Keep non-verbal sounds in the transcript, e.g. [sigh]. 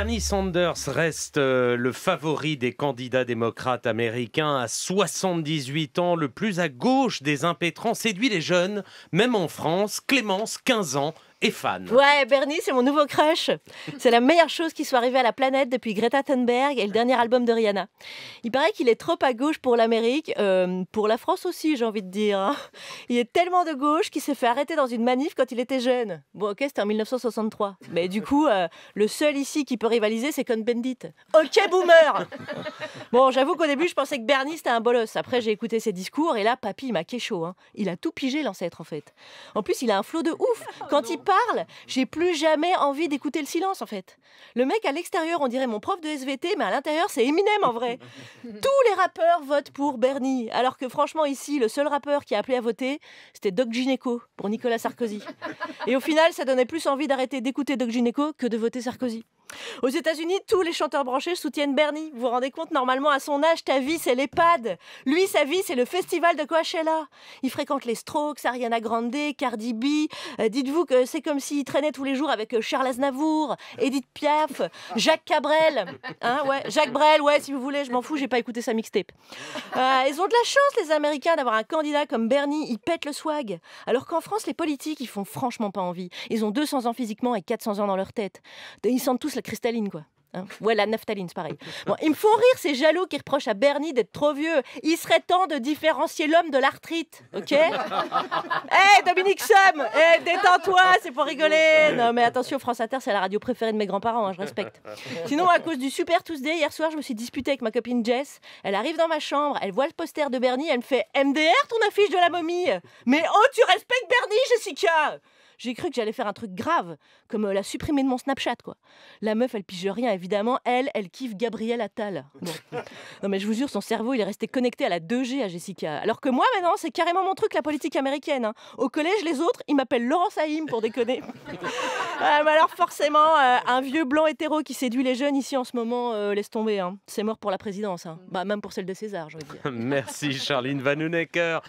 Bernie Sanders reste euh, le favori des candidats démocrates américains à 78 ans, le plus à gauche des impétrants, séduit les jeunes, même en France. Clémence, 15 ans, et fan. Ouais, Bernie, c'est mon nouveau crush. C'est la meilleure chose qui soit arrivée à la planète depuis Greta Thunberg et le dernier album de Rihanna. Il paraît qu'il est trop à gauche pour l'Amérique, euh, pour la France aussi, j'ai envie de dire. Hein. Il est tellement de gauche qu'il s'est fait arrêter dans une manif quand il était jeune. Bon, ok, c'était en 1963. Mais du coup, euh, le seul ici qui peut rivaliser, c'est Cohn-Bendit. Ok, boomer Bon, j'avoue qu'au début, je pensais que Bernie, c'était un bolos. Après, j'ai écouté ses discours et là, papy, il m'a chaud. Hein. Il a tout pigé, l'ancêtre, en fait. En plus, il a un flot de ouf. Quand oh, il parle, parle, j'ai plus jamais envie d'écouter le silence en fait. Le mec à l'extérieur, on dirait mon prof de SVT, mais à l'intérieur, c'est Eminem en vrai. [laughs] Tous les rappeurs votent pour Bernie, alors que franchement ici, le seul rappeur qui a appelé à voter, c'était Doc Gineco pour Nicolas Sarkozy. Et au final, ça donnait plus envie d'arrêter d'écouter Doc Gineco que de voter Sarkozy. Aux États-Unis, tous les chanteurs branchés soutiennent Bernie. Vous vous rendez compte, normalement, à son âge, ta vie, c'est l'EHPAD. Lui, sa vie, c'est le festival de Coachella. Il fréquente les Strokes, Ariana Grande, Cardi B. Euh, dites-vous que c'est comme s'il traînait tous les jours avec euh, Charles Aznavour, Edith Piaf, Jacques Cabrel. Hein, ouais, Jacques Brel, ouais, si vous voulez, je m'en fous, j'ai pas écouté sa mixtape. Euh, ils ont de la chance, les Américains, d'avoir un candidat comme Bernie. Ils pètent le swag. Alors qu'en France, les politiques, ils font franchement pas envie. Ils ont 200 ans physiquement et 400 ans dans leur tête. Ils sentent tous cristalline, quoi. Hein. ouais, la naphtaline, c'est pareil. Bon, ils me font rire ces jaloux qui reprochent à Bernie d'être trop vieux. Il serait temps de différencier l'homme de l'arthrite, ok Hé, [laughs] eh, Dominique Sam eh, détends-toi, c'est pour rigoler Non, mais attention, France Inter, c'est la radio préférée de mes grands-parents, hein, je respecte. Sinon, à cause du Super Tuesday, hier soir, je me suis disputée avec ma copine Jess. Elle arrive dans ma chambre, elle voit le poster de Bernie, elle me fait MDR ton affiche de la momie Mais oh, tu respectes Bernie, Jessica j'ai cru que j'allais faire un truc grave, comme euh, la supprimer de mon Snapchat, quoi. La meuf, elle pige rien, évidemment. Elle, elle kiffe Gabriel Attal. [laughs] non, mais je vous jure, son cerveau, il est resté connecté à la 2G à Jessica. Alors que moi, maintenant, c'est carrément mon truc, la politique américaine. Hein. Au collège, les autres, ils m'appellent Laurence Haïm pour déconner. [laughs] Ah, mais alors, forcément, euh, un vieux blanc hétéro qui séduit les jeunes ici en ce moment, euh, laisse tomber. Hein. C'est mort pour la présidence. Hein. Bah, même pour celle de César, je veux dire. [laughs] Merci, Charline Vanunecker.